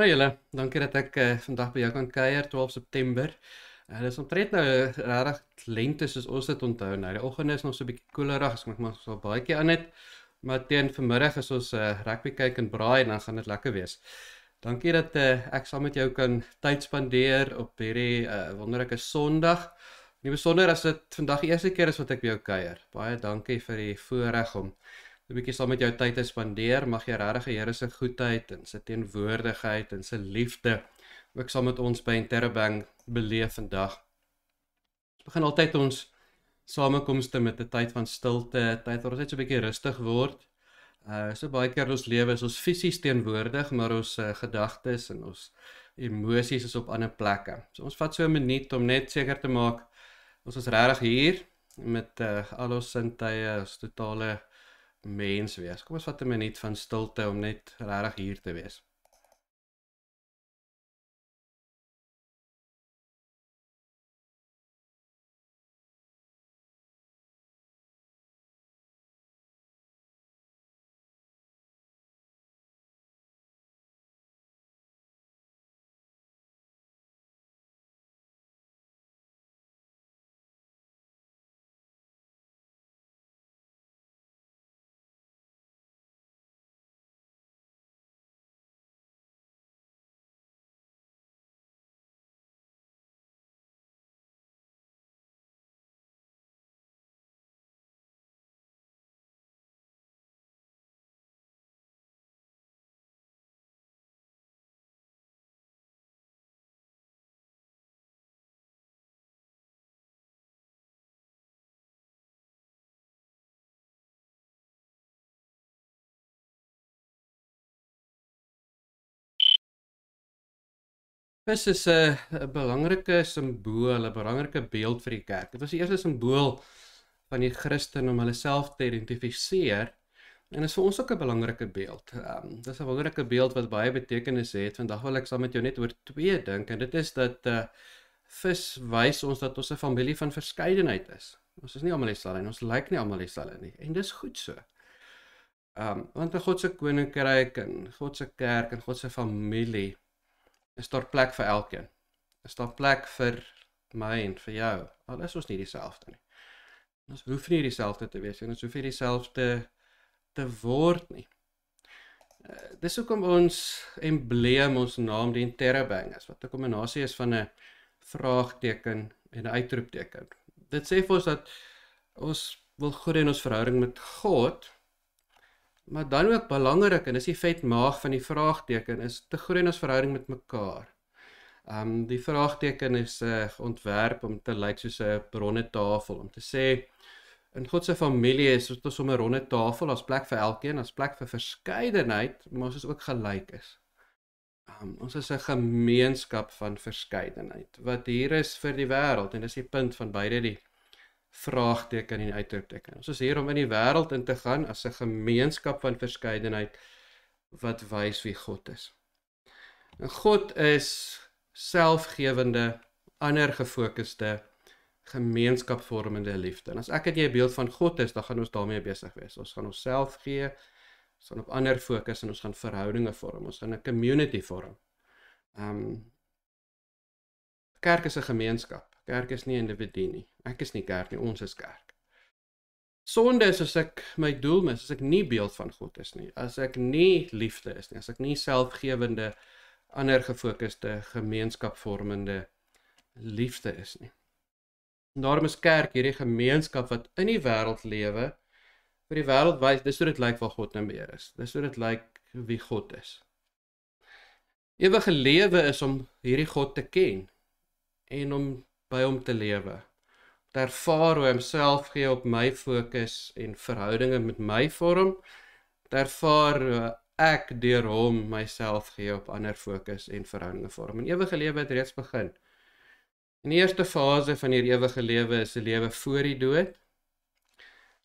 Hey nou julle, dankie dat ek uh, vandag by jou kan kuier 12 September. Uh, eh, dit is omtrent nou regtig lente soos ons dit onthou. Nou die oggend is nog so 'n bietjie koelerig, so ek moet maar so baiekie aan het. Maar teen vanmiddag is ons uh, rugby kyk en braai en dan gaan dit lekker wees. Dankie dat uh, ek saam met jou kan tyd spandeer op hierdie uh, wonderlike Sondag. Nie besonder as dit vandag die eerste keer is wat ek by jou kuier. Baie dankie vir die voorreg om 'n bietjie saam met jou tyd te spandeer. Mag jy regtig die Here se goedheid en sy teenwoordigheid en sy liefde ook saam met ons by Interbank beleef vandag. Ons begin altyd ons samekomste met 'n tyd van stilte, tyd waar ons net so 'n bietjie rustig word. Uh so baie keer ons lewe is ons fisies teenwoordig, maar ons uh, gedagtes en ons emosies is op ander plekke. So ons vat so 'n minuut om net seker te maak ons is regtig hier met uh, al ons sintuie, ons totale mense wees. Kom ons vat 'n minuut van stilte om net regtig hier te wees. vis is 'n eh, 'n belangrike simbool, 'n belangrike beeld vir die kerk. Dit was die eerste simbool van die Christen om hulle self te identifiseer en is vir ons ook 'n belangrike beeld. Ehm um, dis 'n wonderlike beeld wat baie betekenis het. Vandag wil ek saam met jou net oor twee dink en dit is dat uh vis wys ons dat ons 'n familie van verskeidenheid is. Ons is nie almal dieselfde en ons lyk nie almal dieselfde nie en dis goed so. Ehm um, want 'n God se koninkryk en God se kerk en God se familie is daar plek vir elkeen. Is daar plek vir my en vir jou? Al is ons nie dieselfde nie. Ons hoef nie dieselfde te wees en ons hoef nie dieselfde te word nie. Uh, dis hoekom ons embleem ons naam die Terrabang is, wat 'n kombinasie is van 'n vraagteken en 'n uitroepteken. Dit sê vir ons dat ons wil groei in ons verhouding met God maar dan ook belangrik en dis die vet maag van die vraagteken is te groen ons verhouding met mekaar. Um die vraagteken is uh, ontwerp om te lyk soos 'n ronde tafel om te sê in God se familie is dit soos 'n ronde tafel, daar's plek vir elkeen, daar's plek vir verskeidenheid, maar ons is ook gelyk is. Um ons is 'n gemeenskap van verskeidenheid wat hier is vir die wêreld en dis die punt van beide die vraagteken en uitroepteken. Ons is hier om in die wêreld in te gaan as 'n gemeenskap van verskeidenheid wat wys wie God is. En God is selfgewende, ander gefokusde, gemeenskapvormende liefde. En as ek het jy 'n beeld van God is, dan gaan ons daarmee besig wees. Ons gaan onsself gee, ons gaan op ander fokus en ons gaan verhoudinge vorm. Ons gaan 'n community vorm. Ehm um, kerk is 'n gemeenskap. Kerk is nie individu nie. Ek is nie kerk nie, ons is kerk. Sonde is as ek my doel mis, as ek nie beeld van God is nie, as ek nie liefde is nie, as ek nie selfgewende ander gefokusde gemeenskapvormende liefde is nie. Daarom is kerk hierdie gemeenskap wat in die wêreld lewe vir die wêreld wys dis hoe dit lyk waar God in nou beheer is. Dis hoe dit lyk wie God is. Ewige lewe is om hierdie God te ken en om by hom te lewe. Om te ervaar hoe homself gee op my fokus en verhoudinge met my vorm. Om te ervaar ek deur hom myself gee op ander fokus en verhoudinge vorm. En ewige lewe het reeds begin. In die eerste fase van hierdie ewige lewe is 'n lewe voor die dood.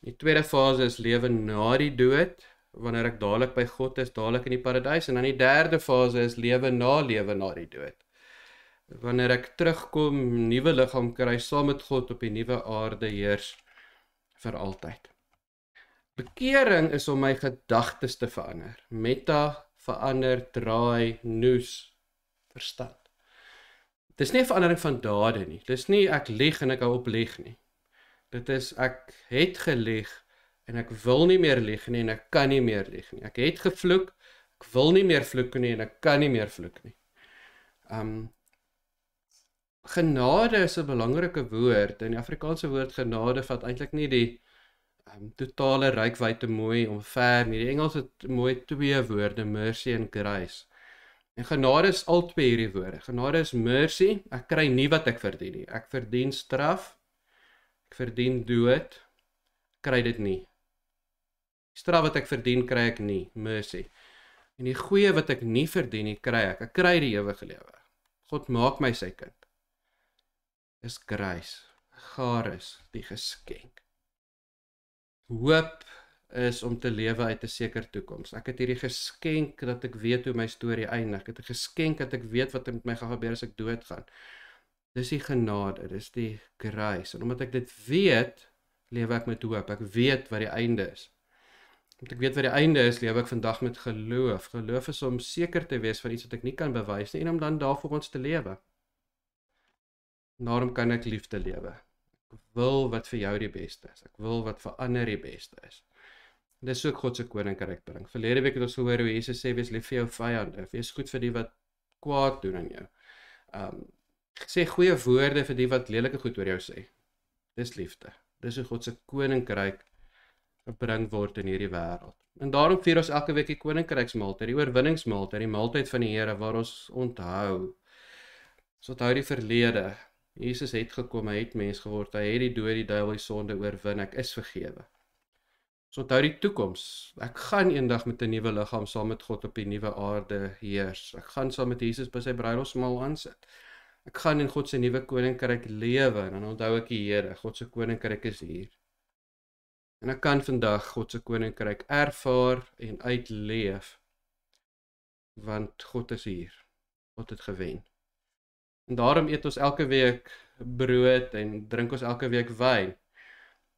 Die tweede fase is lewe na die dood wanneer ek dadelik by God is, dadelik in die paradys en dan die derde fase is lewe na lewe na die dood wanneer ek terugkom, nuwe liggaam kry saam met God op die nuwe aarde heers vir altyd. Bekering is om my gedagtes te verander. Metta verander, draai, noos, verstand. Dis nie 'n verandering van dade nie. Dis nie ek lieg en ek hou op lieg nie. Dit is ek het gelieg en ek wil nie meer lieg nie en ek kan nie meer lieg nie. Ek het gevloek, ek wil nie meer vloek nie en ek kan nie meer vloek nie. Um genade is 'n belangrike woord en die Afrikaanse woord genade vat eintlik nie die um, totale rykwyte mooi om ver nie. Die Engels het mooi twee woorde, mercy en grace. En genade is al twee hierdie woorde. Genade is mercy, ek kry nie wat ek verdien nie. Ek verdien straf. Ek verdien dood. Kry dit nie. Straf wat ek verdien, kry ek nie. Mercy. En die goeie wat ek nie verdien nie, kry ek. Ek kry die ewige lewe. God maak my sy kind is grys. Garis, die geskenk. Hoop is om te lewe uit 'n seker toekoms. Ek het hierdie geskenk dat ek weet hoe my storie eindig. Ek het 'n geskenk dat ek weet wat met my gaan gebeur as ek doodgaan. Dis die genade, dis die grace. En omdat ek dit weet, lewe ek met hoop. Ek weet wat die einde is. Omdat ek weet wat die einde is, lewe ek vandag met geloof. Geloof is om seker te wees van iets wat ek nie kan bewys nie en om dan daarvoor ons te lewe daarom kan ek liefde lewe. Ek wil wat vir jou die beste is. Ek wil wat vir ander die beste is. En dis ook God se koninkryk bring. Verlede week het ons gehoor hoe Jesus sê wees lief vir jou vyande, wees goed vir die wat kwaad doen aan jou. Um sê goeie woorde vir die wat lelike goed oor jou sê. Dis liefde. Dis hoe God se koninkryk gebring word in hierdie wêreld. En daarom vier ons elke week die koninkryksmaaltyd, die oorwinningsmaaltyd, die maaltyd van die Here waar ons onthou. Ons onthou die verlede, Jesus het gekom, hy het mens geword, hy het die dood, die duiwel, die sonde oorwin. Ek is vergewe. Ons onthou die toekoms. Ek gaan eendag met 'n nuwe liggaam saam met God op die nuwe aarde heers. Ek gaan saam met Jesus by sy bruilofsmaal aansit. Ek gaan in God se nuwe koninkryk lewe en dan onthou ek die Here, God se koninkryk is hier. En ek kan vandag God se koninkryk ervaar en uitleef want God is hier. God het gewen. En daarom eet ons elke week brood en drink ons elke week wyn.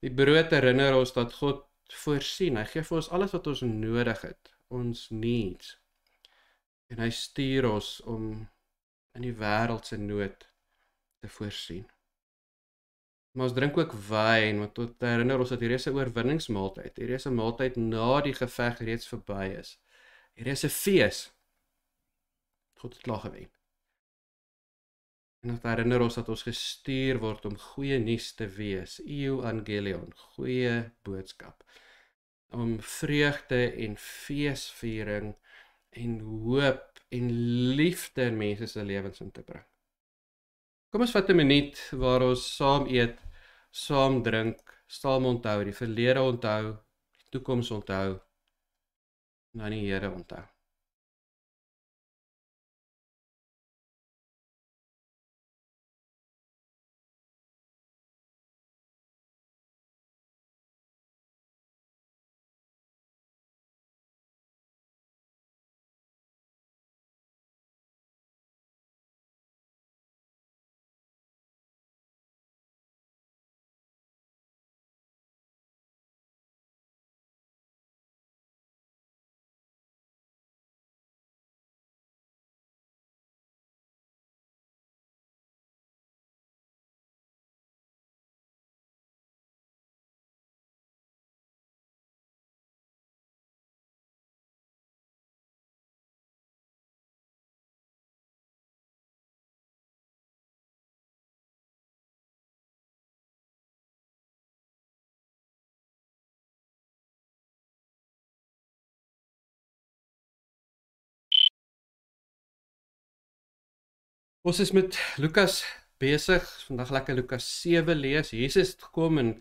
Die brood herinner ons dat God voorsien. Hy gee vir ons alles wat ons nodig het, ons needs. En hy stuur ons om in die wêreld se nood te voorsien. Maar ons drink ook wyn want dit herinner ons dat hierdie is 'n oorwinningsmaaltyd. Hierdie is 'n maaltyd na die geveg reeds verby is. Hierdie is 'n fees. God het klaar gewen. En dat herinner ons dat ons gestuur word om goeie nuus te wees, euangelion, goeie boodskap. Om vreugde en feesviering en hoop en liefde in mense se lewens in te bring. Kom ons vat 'n minuut waar ons saam eet, saam drink, saam onthou, die verlede onthou, die toekoms onthou, nou die Here onthou. Ons is met Lukas besig. Vandag lekker Lukas 7 lees. Jesus het gekom en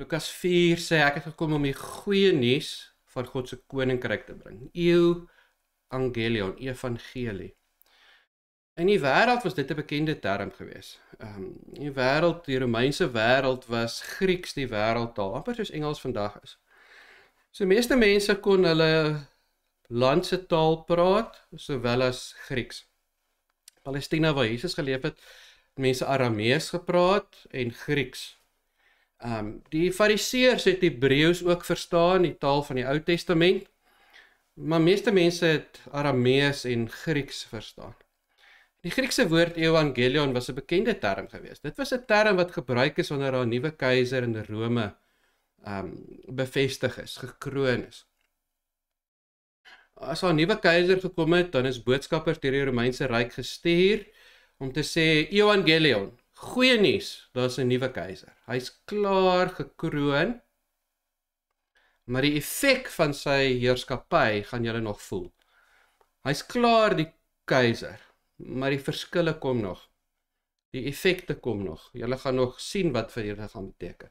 Lukas 4 sê ek het gekom om die goeie nuus van God se koninkryk te bring. Eu Angelion, evangelie. In die wêreld was dit 'n bekende term gewees. Ehm um, die wêreld, die Romeinse wêreld was Grieks die wêreldtaal, amper soos Engels vandag is. So meeste mense kon hulle landse taal praat, sowel as Grieks. Palestina waar Jesus geleef het, mense Aramees gepraat en Grieks. Ehm um, die Fariseërs het Hebreëus ook verstaan, die taal van die Ou Testament. Maar meeste mense het Aramees en Grieks verstaan. Die Griekse woord Evangelion was 'n bekende term gewees. Dit was 'n term wat gebruik is wanneer 'n nuwe keiser in Rome ehm um, bevestig is, gekroon is as 'n nuwe keiser gekom het, dan is boodskappers deur die Romeinse ryk gestuur om te sê Evangelion, goeie nuus, daar's 'n nuwe keiser. Hy's klaar gekroon. Maar die effek van sy heerskappy gaan julle nog voel. Hy's klaar die keiser, maar die verskille kom nog. Die effekte kom nog. Julle gaan nog sien wat vir julle gaan beteken.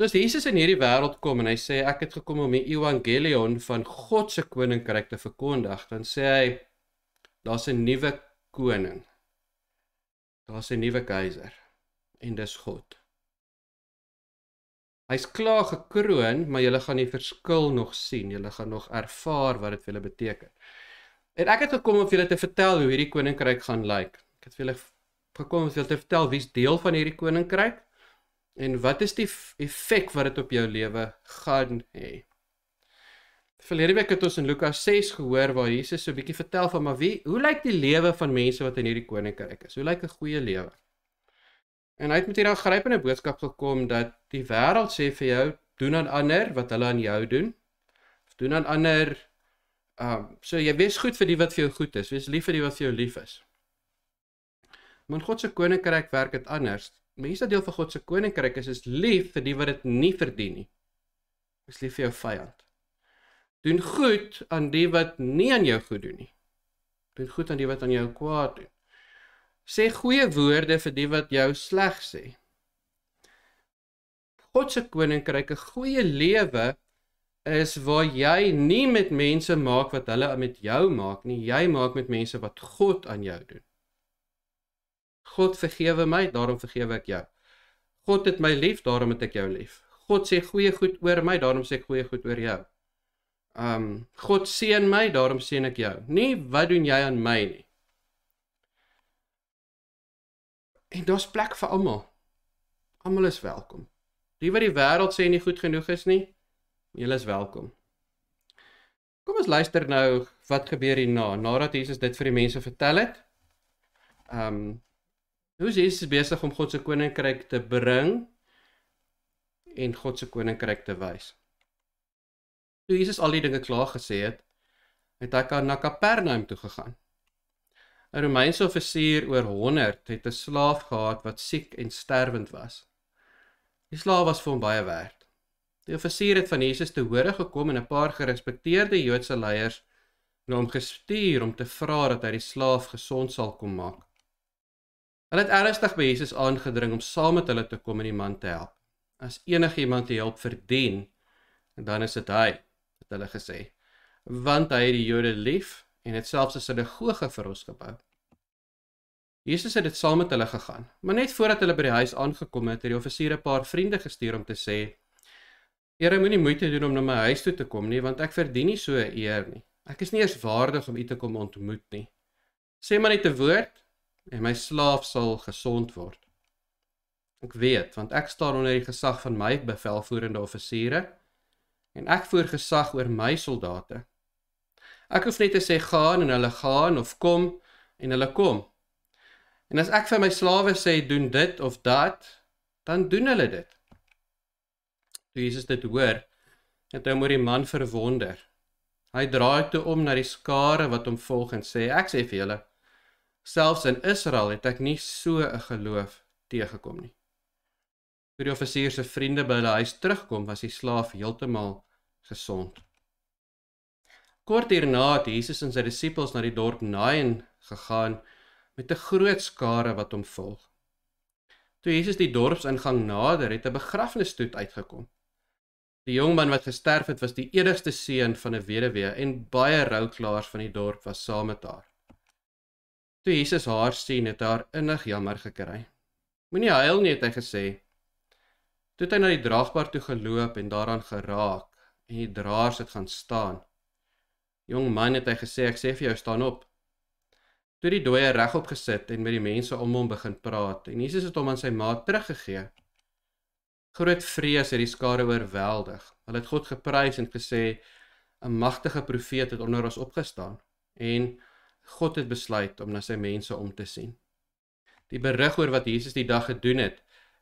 Soos Jesus in hierdie wêreld kom en hy sê ek het gekom om die evangelion van God se koninkryk te verkondig, dan sê hy daar's 'n nuwe koning. Daar's 'n nuwe keiser en dis God. Hy's klaar gekroon, maar julle gaan die verskil nog sien. Julle gaan nog ervaar wat dit vir julle beteken. En ek het gekom om vir julle te vertel hoe hierdie koninkryk gaan lyk. Like. Ek het vir julle gekom om vir julle te vertel wie's deel van hierdie koninkryk en wat is die effek wat dit op jou lewe gaan hê? Verlede week het ons in Lukas 6 gehoor waar Jesus so 'n bietjie vertel van maar wie, hoe lyk die lewe van mense wat in hierdie koninkryk is? Hoe lyk 'n goeie lewe? En hy het met hierdie grypende boodskap gekom dat die wêreld sê vir jou, doen aan ander wat hulle aan jou doen. Of doen aan ander ehm um, so jy wees goed vir die wat vir jou goed is, wees lief vir die wat vir jou lief is. Maar God se koninkryk werk dit anders mense deel van God se koninkryk is is lief vir die wat dit nie verdien nie. Is lief vir jou vyand. Doen goed aan die wat nie aan jou goed doen nie. Doen goed aan die wat aan jou kwaad doen. Sê goeie woorde vir die wat jou sleg sê. God se koninkryk, 'n goeie lewe is waar jy nie met mense maak wat hulle met jou maak nie, jy maak met mense wat God aan jou doen. God vergewe my, daarom vergewe ek jou. God het my lief, daarom het ek jou lief. God sê goeie goed oor my, daarom sê ek goeie goed oor jou. Um God seën my, daarom seën ek jou. Nie wat doen jy aan my nie. En daar's plek vir almal. Almal is welkom. Die wat die wêreld sê nie goed genoeg is nie, julle is welkom. Kom ons luister nou wat gebeur hierna, nadat Jesus dit vir die mense vertel het. Um Hoe is Jesus besig om God se koninkryk te bring en God se koninkryk te wys? Toe Jesus al die dinge klaar gesê het, het hy na Kapernaum toe gegaan. 'n Romeinse offisier oor 100 het 'n slaaf gehad wat siek en sterwend was. Die slaaf was vir hom baie werd. Die offisier het van Jesus te hore gekom en 'n paar gerespekteerde Joodse leiers na hom gestuur om te vra dat hy die slaaf gesond sal kom maak. Hulle het ernstig by Jesus aangedring om saam met hulle te kom en die man te help. As enigiemand die hulp verdien, dan is dit hy, het hulle gesê, want hy het die Jode lief en het selfs 'n sinagoge vir ons gebou. Jesus het dit saam met hulle gegaan, maar net voordat hulle by die huis aangekom het, het die offisier 'n paar vriende gestuur om te sê: "Here, moenie moeite doen om na my huis toe te kom nie, want ek verdien nie so eer nie. Ek is nie eens waardig om u te kom ontmoet nie. Sê maar net 'n woord en my slaaf sal gesond word. Ek weet, want ek staan onder die gesag van my bevelvoerende offisiere en ek voer gesag oor my soldate. Ek hoef net te sê gaan en hulle gaan of kom en hulle kom. En as ek vir my slawe sê doen dit of dat, dan doen hulle dit. Toe Jesus dit hoor, het hy oor die man verwonder. Hy draai toe om na die skare wat hom volg en sê: "Ek sê vir julle, selfs in Israel het ek nie so 'n geloof teëgekom nie. Toe die offisier se vriende by hulle huis terugkom, was die slaaf heeltemal gesond. Kort hierna het Jesus en sy disippels na die dorp Nain gegaan met 'n groot skare wat hom volg. Toe Jesus die dorpsingang nader, het 'n begrafnisstoet uitgekom. Die jong man wat gesterf het, was die enigste seun van 'n weduwee en baie rouklaars van die dorp was saam met haar. Toe Jesus haar sien, het haar innig jammer gekry. Moenie huil nie, het hy gesê. Toe het hy na die draagbaar toe geloop en daaraan geraak en die draers het gaan staan. Jong man, het hy gesê, ek sê vir jou staan op. Toe die dooie regop gesit en met die mense om hom begin praat en Jesus het hom aan sy ma teruggegee. Groot vrees het die skare oorweldig. Hulle het God geprys en gesê 'n magtige profeet het onder ons opgestaan en God het besluit om na sy mense om te sien. Die berig oor wat Jesus die dag gedoen het,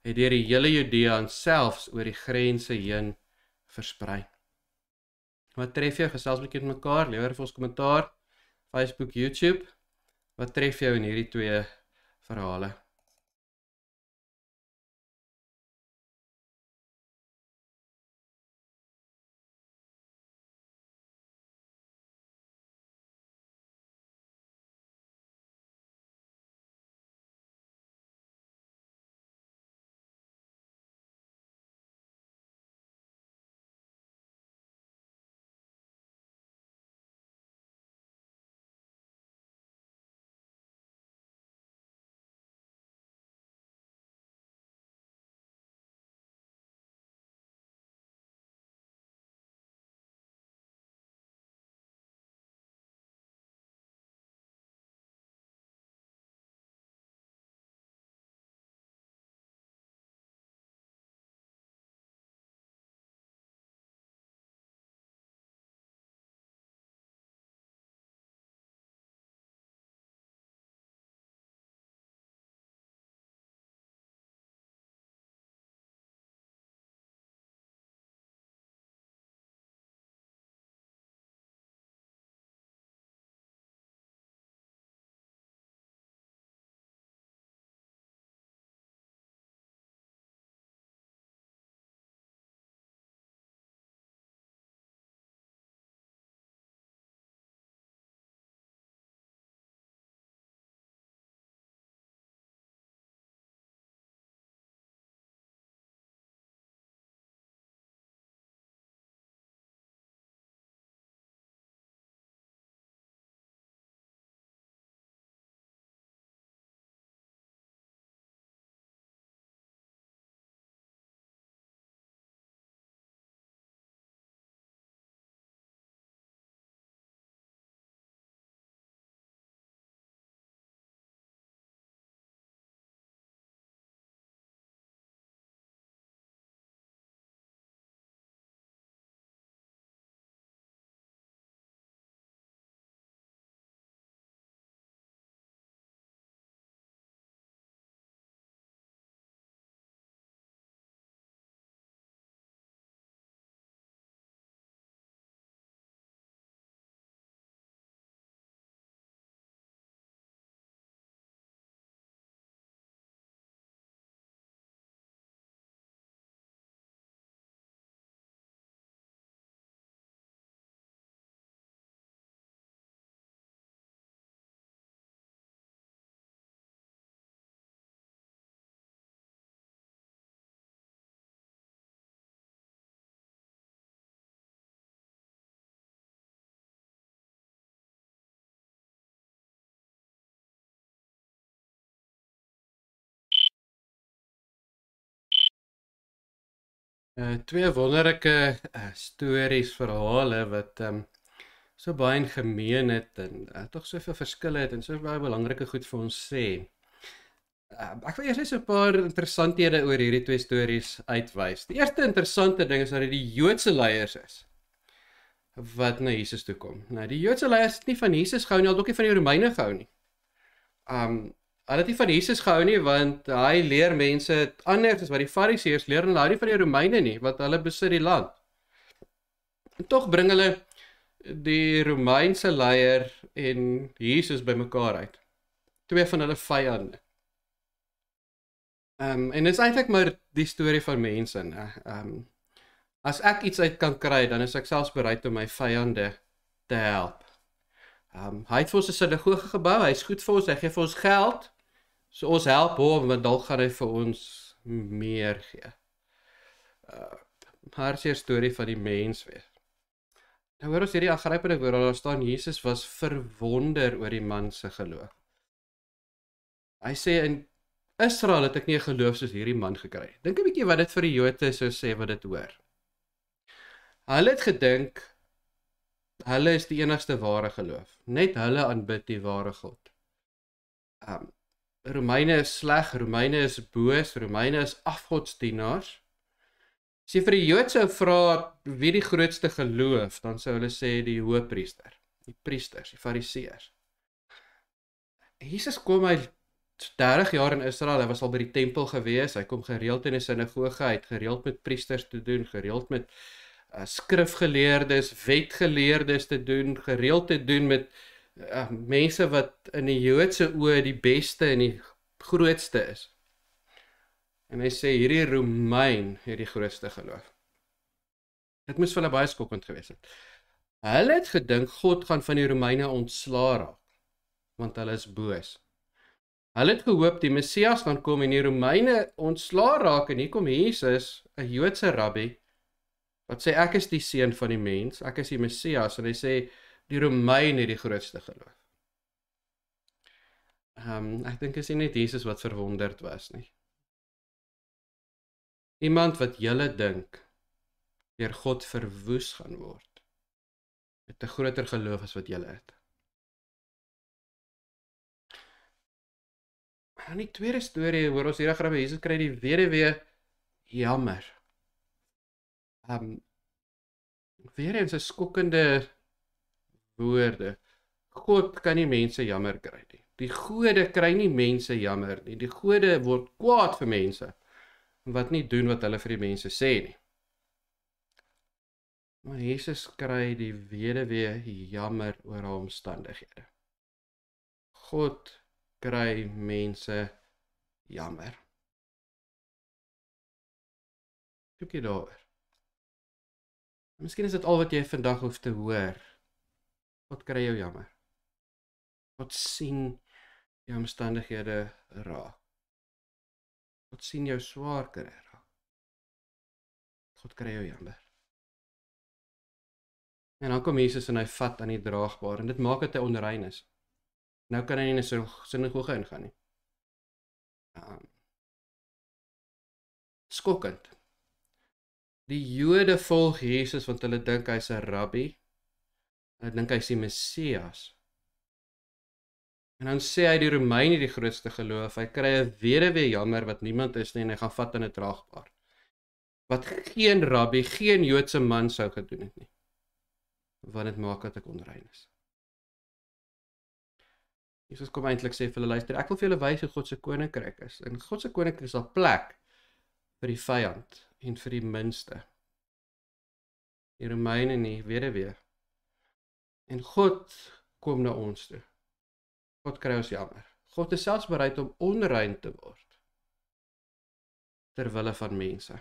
het deur die hele Judea en selfs oor die grense heen versprei. Wat tref jou gesels met mekaar, lewer vir ons kommentaar Facebook, YouTube. Wat tref jou in hierdie twee verhale? Eh, twee wonderlike uh, eh, stories verhale wat ehm um, so baie in gemeen het en uh, eh, tog soveel verskille het en so baie belangrike goed vir ons sê. Uh, ek wil eers net 'n paar interessanthede oor hierdie twee stories uitwys. Die eerste interessante ding is dat dit die Joodse leiers is wat na Jesus toe kom. Nou die Joodse leiers het nie van Jesus gehou nie, hulle het ook nie van die Romeine gehou nie. Um Hulle het nie van Jesus gehou nie want hy leer mense anders as wat die Fariseërs leer en hulle hou nie van die Romeine nie want hulle besit die land. En tog bring hulle die Romeinse leier en Jesus bymekaar uit. Twee van hulle vyande. Ehm um, en dit is eintlik maar die storie van mense, né? Ehm um, as ek iets uit kan kry, dan is ek selfs bereid om my vyande te help. Ehm um, hy het vir ons 'n sinagoge gebou. Hy's goed vir ons. Hy gee vir ons geld. So ons help hom want dalk gaan hy vir ons meer gee. Uh, maar hier's 'n storie van die mens weer. Nou hoor ons hierdie aangrypende woord waar daar staan Jesus was verwonder oor die man se geloof. Hy sê in Israel het ek nie 'n geloof soos hierdie man gekry nie. Dink 'n bietjie wat dit vir die Jode sou sê wat dit hoor. Hulle het gedink hulle is die enigste ware geloof. Net hulle aanbid die ware God. Um Romeine is sleg, Romeine is boos, Romeine is afgodsdienaars. As jy vir die Jode sou vra wie die grootste geloof, dan sou hulle sê die hoëpriester, die priesters, die fariseërs. Jesus kom hy 30 jaar in Israel, hy was al by die tempel gewees, hy kom gereeld in die sinagoge, hy het gereeld met priesters te doen, gereeld met uh, skrifgeleerdes, wetgeleerdes te doen, gereeld te doen met uh, uh, mense wat in die Joodse oë die beste en die grootste is. En hy sê hierdie Romein het die grootste geloof. Dit moes vir hulle baie skokkend gewees het. Hulle het gedink God gaan van die Romeine ontsla raak want hulle is boos. Hulle het gehoop die Messias gaan kom en die Romeine ontsla raak en hier kom Jesus, 'n Joodse rabbi wat sê ek is die seun van die mens, ek is die Messias en hy sê die Romein het die grootste geloof. Ehm um, ek dink is nie net Jesus wat verwonderd was nie. Iemand wat julle dink deur God verwoes gaan word het 'n groter geloof as wat julle het. Maar in die tweede storie hoor ons hierdie grappie Jesus kry die weduwee jammer. Ehm um, weer eens 'n skokkende woorde. God kan nie mense jammer kry nie. Die gode kry nie mense jammer nie. Die gode word kwaad vir mense wat nie doen wat hulle vir die mense sê nie. Maar Jesus kry die weduwee jammer oor haar omstandighede. God kry mense jammer. Dink jy daaroor? Miskien is dit al wat jy vandag hoef te hoor God kry jou jammer. God sien jou omstandighede raak. God sien jou swaar kry raak. God kry jou jammer. En dan kom Jesus en hy vat aan die draagbaar en dit maak dit hy onrein is. Nou kan hy nie in 'n sinagoge ingaan nie. Um, skokkend. Die Jode volg Jesus want hulle dink hy's 'n rabbi. Hulle dink hy's die Messias. En dan sê hy die Romeine die grootste geloof, hy kry 'n weduwee jammer wat niemand is nie en hy gaan vat aan 'n draagbaar. Wat geen rabbi, geen Joodse man sou gedoen het nie. Want dit maak dat ek onrein is. Jesus kom eintlik sê vir hulle luister, ek wil vir julle wys hoe God se koninkryk is. In God se koninkryk is daar plek vir die vyand en vir die minste. Die Romeine nie, weduwee En God kom na ons toe. God kry ons jammer. God is selfs bereid om onrein te word ter wille van mense.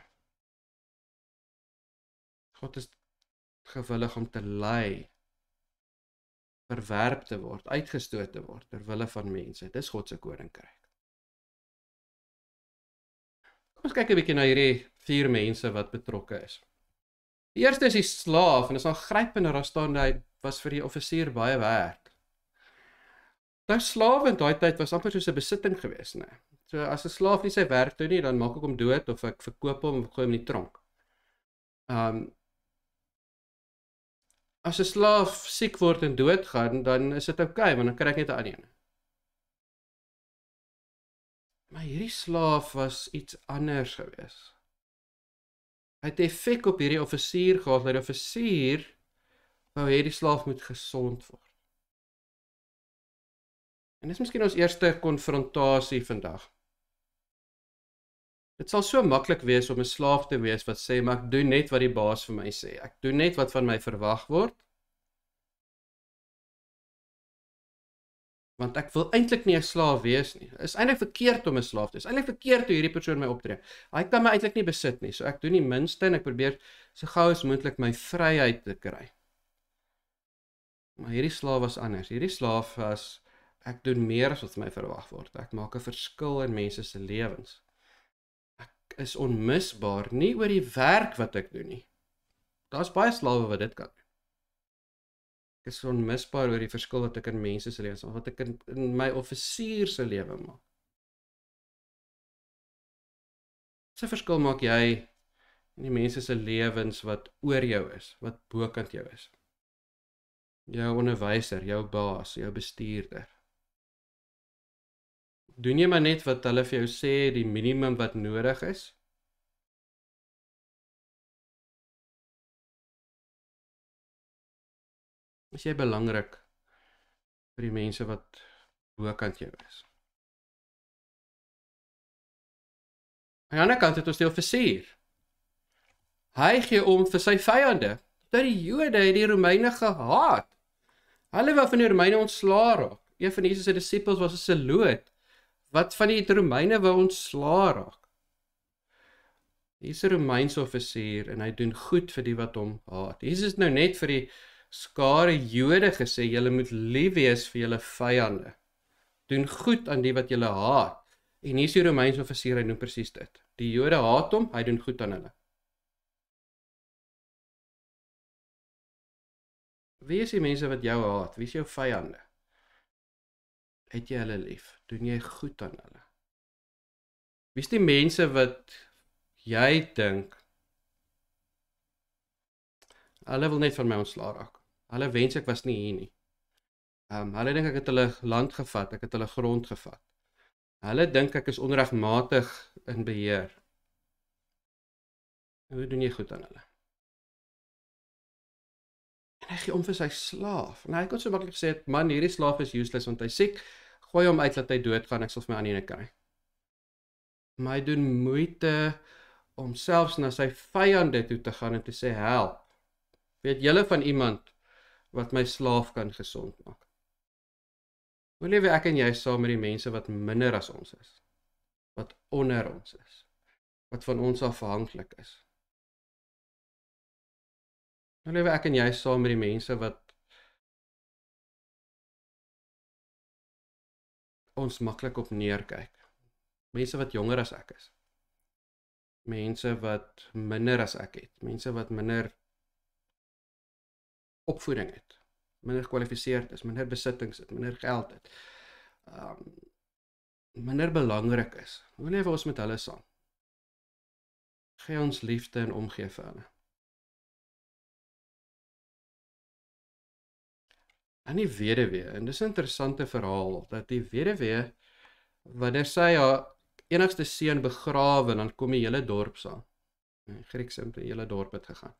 God is gewillig om te ly, verwerp te word, uitgestoot te word ter wille van mense. Dis God se koninkryk. Kom ons kyk 'n bietjie na hierdie vier mense wat betrokke is. Die eerste is die slaaf en dit is aangrypender as staan hy was vir die offisier baie werk. Daai slawe in daai tyd was amper soos 'n besitting geweest, né? So as 'n slaaf nie sy werk doen nie, dan maak ek hom dood of ek verkoop hom of gooi hom in die tronk. Ehm um, As 'n slaaf siek word en doodgaan, dan is dit oukei, okay, want dan kry ek net 'n ander een. Maar hierdie slaaf was iets anders geweest. Hy het effek op hierdie offisier gehad, nou die offisier wou hê die slaaf moet gesond word. En dis miskien ons eerste konfrontasie vandag. Dit sal so maklik wees om 'n slaaf te wees wat sê maar ek doen net wat die baas vir my sê. Ek doen net wat van my verwag word. want ek wil eintlik nie 'n slaaf wees nie. Is eintlik verkeerd om 'n slaaf te wees. Eintlik verkeerd hoe hierdie persoon my optree. Hy kan my eintlik nie besit nie. So ek doen die minste en ek probeer so gou as moontlik my vryheid te kry. Maar hierdie slaaf was anders. Hierdie slaaf was ek doen meer as wat my verwag word. Ek maak 'n verskil in mense se lewens. Ek is onmisbaar nie oor die werk wat ek doen nie. Daar's baie slawe wat dit kan ek is onmisbaar oor die verskil wat ek in mense se lewens maak wat ek in, in my offisier se lewe maak se verskil maak jy in die mense se lewens wat oor jou is wat bokant jou is jou onderwyser jou baas jou bestuurder doen jy maar net wat hulle vir jou sê die minimum wat nodig is is jy belangrik vir die mense wat bokant jou is. Aan die ander kant het ons deel versier. Hy gee om vir sy vyande, dat die Jode en die Romeine gehaat. Hulle wou van die Romeine ontslaa raak. Een van Jesus se disippels was 'n seloot wat van die Romeine wou ontslaa raak. Hier is 'n Romeinse offisier en hy doen goed vir die wat hom haat. Jesus is nou net vir die skare Jode gesê julle moet lief wees vir julle vyande. Doen goed aan die wat julle haat. En hier is die Romeinse offisier hy noem presies dit. Die Jode haat hom, hy doen goed aan hulle. Wie is die mense wat jou haat? Wie is jou vyande? Het jy hulle lief? Doen jy goed aan hulle? Wie is die mense wat jy dink hulle wil net van my ontslaa raak? hulle wens ek was nie hier nie. Ehm um, hulle dink ek het hulle land gevat, ek het hulle grond gevat. Hulle dink ek is onregmatig in beheer. Hoe doen jy goed aan hulle? En hy gee om vir sy slaaf. Nou hy kon so maklik gesê het, man, hierdie slaaf is useless want hy siek. Gooi hom uit laat hy doodgaan, ek sal vir my ander een kry. Maar hy doen moeite om selfs na sy vyande toe te gaan en te sê, "Help." Weet julle van iemand wat my slaaf kan gesond maak. Hoe lewe ek en jy saam met die mense wat minder as ons is? Wat onder ons is? Wat van ons afhanklik is? Hoe lewe ek en jy saam met die mense wat ons maklik op neerkyk? Mense wat jonger as ek is. Mense wat minder as ek het, mense wat minder opvoeding het, minder gekwalifiseerd is, minder besittings het, minder geld het. Um minder belangrik is. Hoe leef ons met hulle saam? Gee ons liefde en omgee vir hulle. En die weduwee, en dis 'n interessante verhaal dat die weduwee wanneer sy haar enigste seun begrawe, dan kom die hele dorp saam. In Grieks het die hele dorp het gegaan.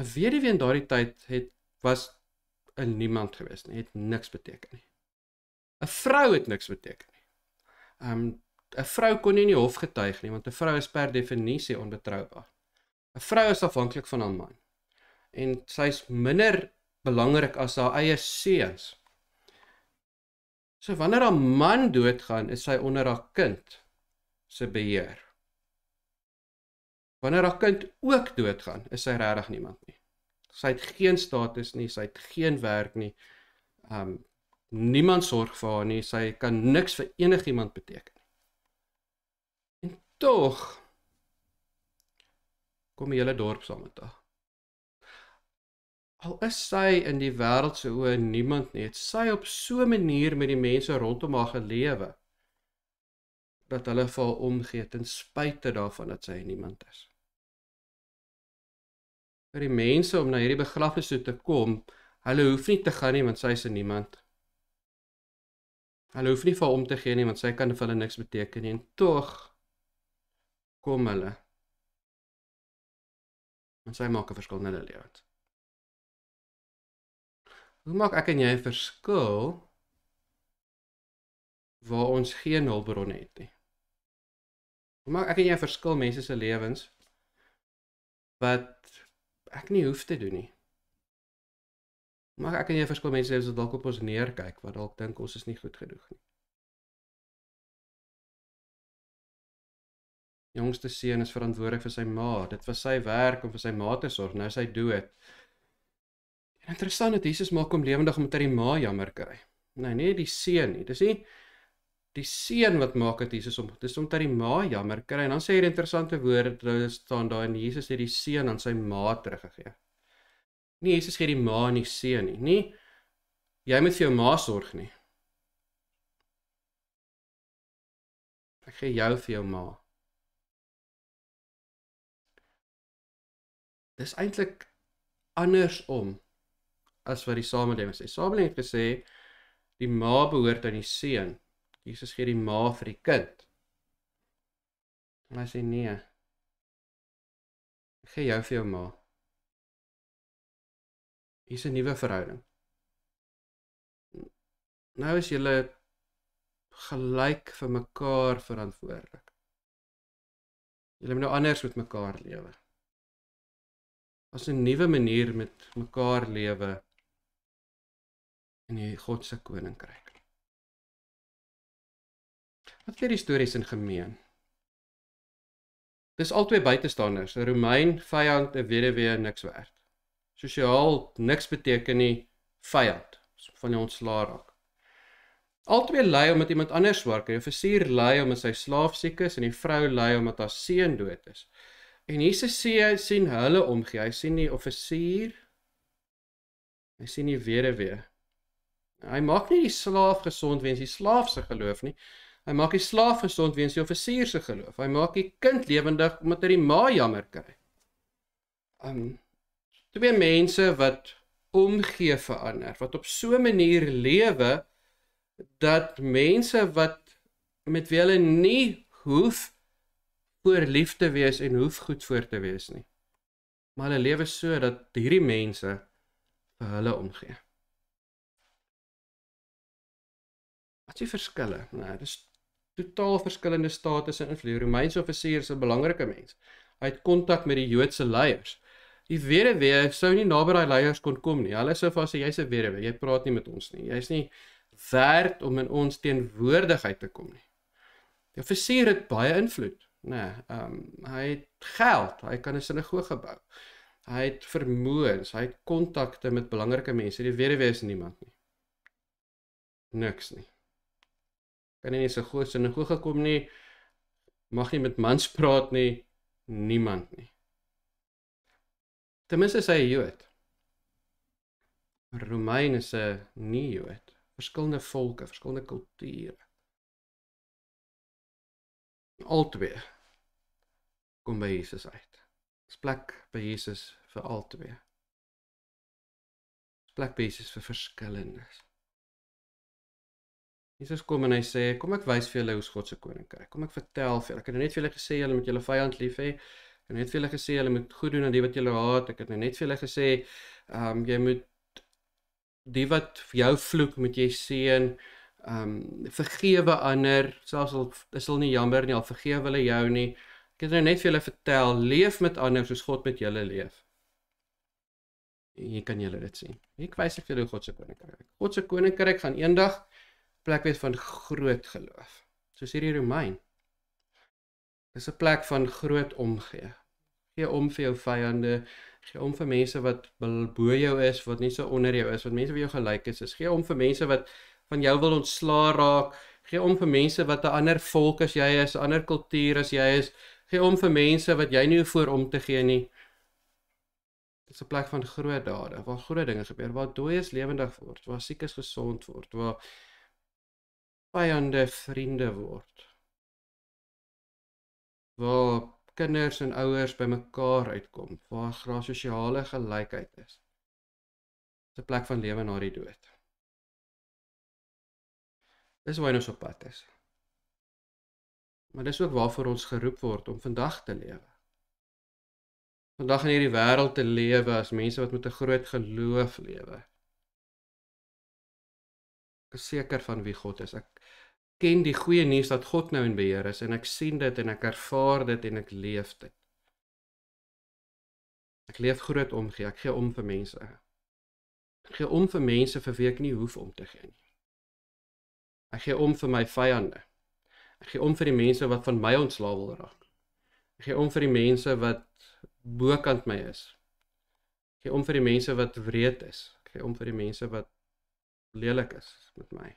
'n weduwee in daardie tyd het was 'n niemand gewees nie, het niks beteken nie. 'n Vrou het niks beteken nie. Um 'n vrou kon nie in die hof getuig nie want 'n vrou is per definisie onbetroubaar. 'n Vrou is afhanklik van haar man. En sy's minder belangrik as haar eie seuns. So wanneer haar man doodgaan, is sy onder haar kind se beheer. Wanneer haar kind ook doodgaan, is sy regtig niemand nie. Sy het geen status nie, sy het geen werk nie. Um niemand sorg vir haar nie, sy kan niks vir enigiemand beteken. En tog kom die hele dorp saam met haar. Al is sy in die wêreld se oë niemand nie, het sy op so 'n manier met die mense rondom haar gelewe dat hulle vir haar omgee ten spyte daarvan dat sy niemand is vir die mense om na hierdie begrafnis toe te kom, hulle hoef nie te gaan nie want sy is se niemand. Hulle hoef nie vir hom te gee nie want sy kan vir hulle niks beteken nie en tog kom hulle. Want sy maak 'n verskil in hulle lewens. Hoe maak ek en jy 'n verskil waar ons geen hulpbronne het nie? Hoe maak ek en jy 'n verskil mense se lewens? wat ek nie hoef te doen nie. Maar ek en jy verskoon mense is dalk op ons neerkyk wat dalk dink ons is nie goed genoeg nie. Jongste seun is verantwoordelik vir sy ma. Dit was sy werk om vir sy ma te sorg. Nou is hy dood. En interessant dat Jesus maak hom lewendig om te die ma jammer kry. Nee, nie die seun nie. Dis nie die seun wat maak dat Jesus om dis omdat die ma jammer kry en dan sê hy 'n interessante woord daar staan daar en Jesus het die seun aan sy ma teruggegee. Nee, Jesus gee die ma en die seun nie. Nee. Jy moet vir jou ma sorg nie. Ek gee jou vir jou ma. Dis eintlik andersom as wat die samelewing sê. Samelewing het gesê die ma behoort aan die seun Jesus gee die ma vir die kind. En hy sê nee. Ek gee jou vir jou ma. Hier's 'n nuwe verhouding. Nou is julle gelyk vir mekaar verantwoordelik. Julle moet nou anders met mekaar lewe. As 'n nuwe manier met mekaar lewe in die God se koninkryk. Wat het hierdie stories in gemeen? Dis albei buitestanders, 'n Romein vyand, 'n weduwee niks werd. Sosiaal niks beteken nie vyand van die ontslaa raak. Albei ly omdat iemand anders swark, die offisier ly omdat sy slaaf siek is en die vrou ly omdat haar seun dood is. En Jesus sê hy sien hulle omgee, hy sien die offisier Hy sien die weduwee. Hy maak nie die slaaf gesond wens die slaaf se geloof nie. Hy maak die slaaf gesond weens sy offisier se geloof. Hy maak die kind lewendig omdat hy die ma jammer kry. Um twee mense wat omgee vir ander, wat op so 'n manier lewe dat mense wat met wie hulle nie hoef oor liefde wees en hoef goed voor te wees nie. Maar hulle lewe so dat hierdie mense vir hulle omgee. Wat is die verskille? Nou, dis totaal verskillende status en invloed. Romeinse offisier is 'n belangrike mens. Hy het kontak met die Joodse leiers. Die weduwee sou nie naby daai leiers kon kom nie. Hulle sou vas sê jy's 'n weduwee, jy praat nie met ons nie. Jy's nie werd om in ons teenwoordigheid te kom nie. Die offisier het baie invloed, nê. Nee, ehm um, hy het geld, hy kan 'n sinagoge bou. Hy het vermoëns, hy het kontakte met belangrike mense. Die weduwee is niemand nie. Niks nie kan nie se goeie sinagoge nou kom nie. Mag nie met mans praat nie, niemand nie. Ten minste sy Jood. Romeine se nie Jood. Verskillende volke, verskillende kulture. Altwee kom by Jesus uit. Dis plek by Jesus vir altwee. Dis plek by Jesus vir verskillendes. Jesus kom en hy sê, "Kom ek wys vir julle hoe God se koninkryk. Kom ek vertel vir julle. Ek het nou net vir julle gesê julle moet julle vyand lief hê. Ek het net vir julle gesê julle moet goed doen aan die wat julle haat. Ek het nou net vir julle gesê, ehm um, jy moet die wat jou vloek moet jy seën. Ehm um, vergewe ander, selfs al is hulle nie jammer nie, al vergewe hulle jou nie. Ek het nou net vir julle vertel, leef met ander soos God met julle leef." En jy kan julle dit sien. Ek wys ek vir julle God se koninkryk. God se koninkryk gaan eendag plek weet van groot geloof. Soos hierdie Romein. Dis 'n plek van groot omgee. Gee om vir jou vyande, gee om vir mense wat bo jou is, wat nie so onder jou is, wat mense wat jou gelyk is, is, gee om vir mense wat van jou wil ontslaa raak, gee om vir mense wat 'n ander volk as jy is, 'n ander kultuur as jy is, gee om vir mense wat jy nie voor om te gee nie. Dit is 'n plek van groot dade, waar groot dinge gebeur, waar dooies lewendig word, waar siekes gesond word, waar vyande vriende word. Waar kinders en ouers bymekaar uitkom, waar graag sosiale gelykheid is. 'n plek van lewe na die dood. Dis waar ons nou op pad is. Maar dis ook waarvoor ons geroep word om vandag te lewe. Vandag in hierdie wêreld te lewe as mense wat met 'n groot geloof lewe seker van wie God is. Ek ken die goeie nuus dat God nou in beheer is en ek sien dit en ek ervaar dit en ek leef dit. Ek leef groot omgee. Ek gee om vir mense. Ek gee om vir mense vir wie ek nie hoef om te gee nie. Ek gee om vir my vyande. Ek gee om vir die mense wat van my ontslaaw wil raak. Ek gee om vir die mense wat bokant my is. Ek gee om vir die mense wat wreed is. Ek gee om vir die mense wat lelik is met my.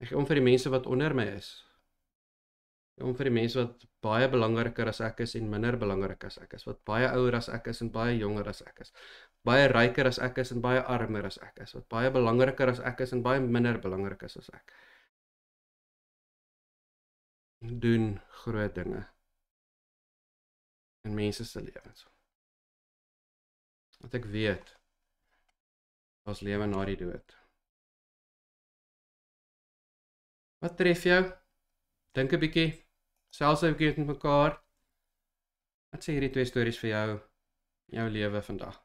Ek gee om vir die mense wat onder my is. Ek gee om vir die mense wat baie belangriker as ek is en minder belangrik as ek is, wat baie ouer as ek is en baie jonger as ek is, baie ryker as ek is en baie armer as ek is, wat baie belangriker as ek is en baie minder belangrik is as ek. doen groot dinge in mense se lewens. Wat ek weet, ons lewe na die dood. Wat tref jou? Dink 'n bietjie. Selfs hy bietjie met mekaar. Wat sê hierdie twee stories vir jou? Jou lewe vandag.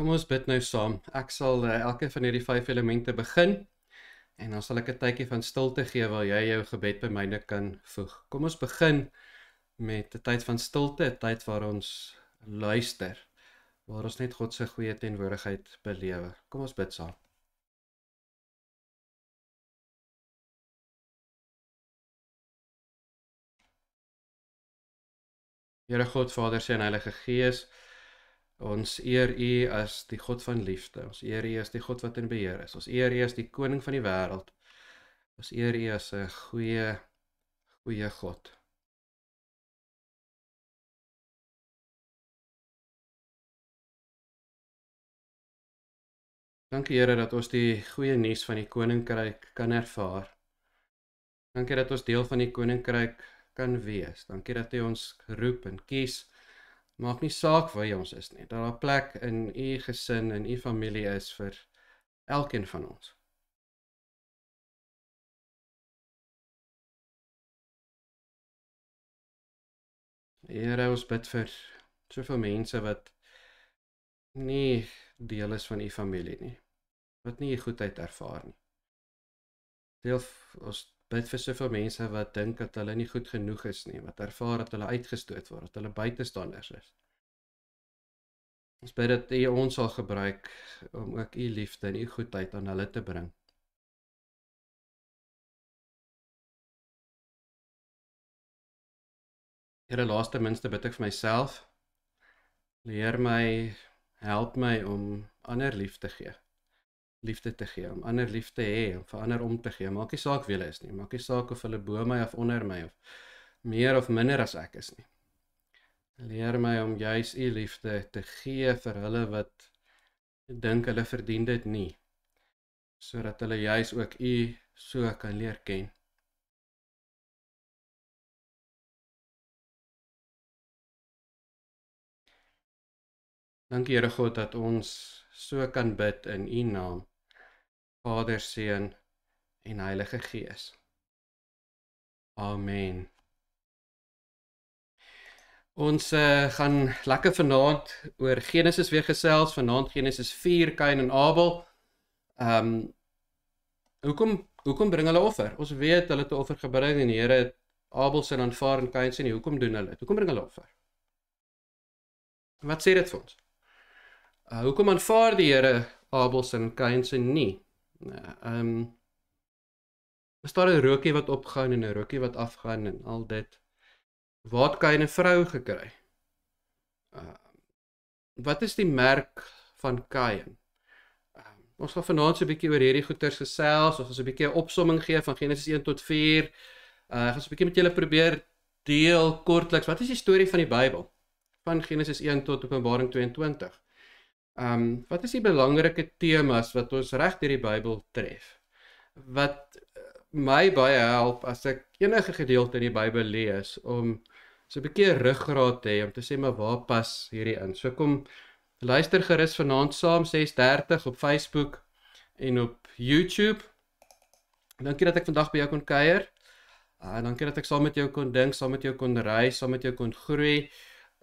Kom ons bid nou saam. Ek sal uh, elke van hierdie vyf elemente begin en dan sal ek 'n tydjie van stilte gee waar jy jou gebed by myne kan voeg. Kom ons begin met 'n tyd van stilte, 'n tyd waar ons luister, waar ons net God se goeie tenwoordigheid belewe. Kom ons bid saam. Here God, Vader, Seun en Heilige Gees. Ons eer U as die God van liefde. Ons eer U as die God wat in beheer is. Ons eer U as die koning van die wêreld. Ons eer U as 'n goeie goeie God. Dankie Here dat ons die goeie nuus van die koninkryk kan ervaar. Dankie dat ons deel van die koninkryk kan wees. Dankie dat U ons roep en kies. Maak nie saak waar jy ons is nie. Dat daar 'n plek in u gesin en u familie is vir elkeen van ons. Here, ons bid vir soveel mense wat nie deel is van u familie nie. Wat nie u goedheid ervaar nie. Deel ons bid vir soveel mense wat dink dat hulle nie goed genoeg is nie, wat ervaar dat hulle uitgestoot word, dat hulle buitestanders is. Ons bid dat U ons sal gebruik om ook U liefde en U goedheid aan hulle te bring. Here laaste minste bid ek vir myself. Leer my, help my om ander lief te gee liefde te gee, om ander lief te hê, om vir ander om te gee. Maak nie saak wie hulle is nie, maak nie saak of hulle bo my of onder my of meer of minder as ek is nie. Leer my om juis u liefde te gee vir hulle wat dink hulle verdien dit nie, sodat hulle juis ook u so kan leer ken. Dankie Here God dat ons so kan bid in U naam. Vader, Seun en Heilige Gees. Amen. Ons uh, gaan lekker vanaand oor Genesis weer gesels, vanaand Genesis 4 Kain en Abel. Ehm um, hoekom hoekom bring hulle offer? Ons weet hulle het 'n offer gebring en die Here het Abel se aanvaar en Kain se. Nee, hoekom doen hulle dit? Hoekom bring hulle offer? Wat sê dit vir ons? Uh, hoekom aanvaar die Here Abel se en Kain se nee, nie? Nee, ehm um, is daar 'n rokie wat opgaan en 'n rokie wat afgaan en al dit. Waar kan jy 'n vrou gekry? Ehm uh, wat is die merk van Cain? Uh, ehm, ons gaan vanaand so 'n bietjie oor hierdie goeters gesels, ons gaan so 'n bietjie 'n opsomming gee van Genesis 1 tot 4. Uh eh, ek gaan so 'n bietjie met julle probeer deel kortliks wat is die storie van die Bybel? Van Genesis 1 tot Openbaring 22. Ehm um, wat is die belangrike temas wat ons reg deur die Bybel tref? Wat eh, my baie help as ek enige gedeelte in die Bybel lees om so 'n bietjie ruggraat te hê om te sê maar waar pas hierdie in? So kom luister gerus vanaand saam 6:30 op Facebook en op YouTube. Dankie dat ek vandag by jou kon kuier. Ah, uh, dankie dat ek saam met jou kon dink, saam met jou kon reis, saam met jou kon groei.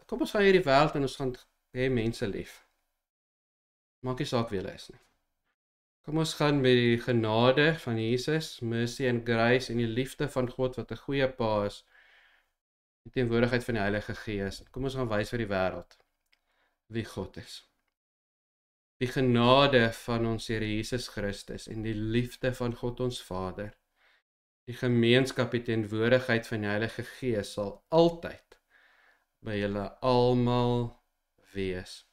Kom ons gaan hierdie wêreld en ons gaan hê mense lief. Maak nie saak wie jy is nie. Kom ons gaan met die genade van Jesus, mercy and grace en die liefde van God wat 'n goeie Pa is. Die teenwoordigheid van die Heilige Gees. Kom ons gaan wys vir die wêreld wie God is. Die genade van ons Here Jesus Christus en die liefde van God ons Vader. Die gemeenskap en teenwoordigheid van die Heilige Gees sal altyd by julle almal wees.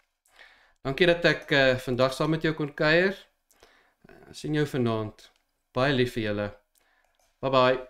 Dankie dat ek uh, vandag saam met jou kon kuier. Uh, sien jou vanaand. Baie lief vir julle. Bye bye.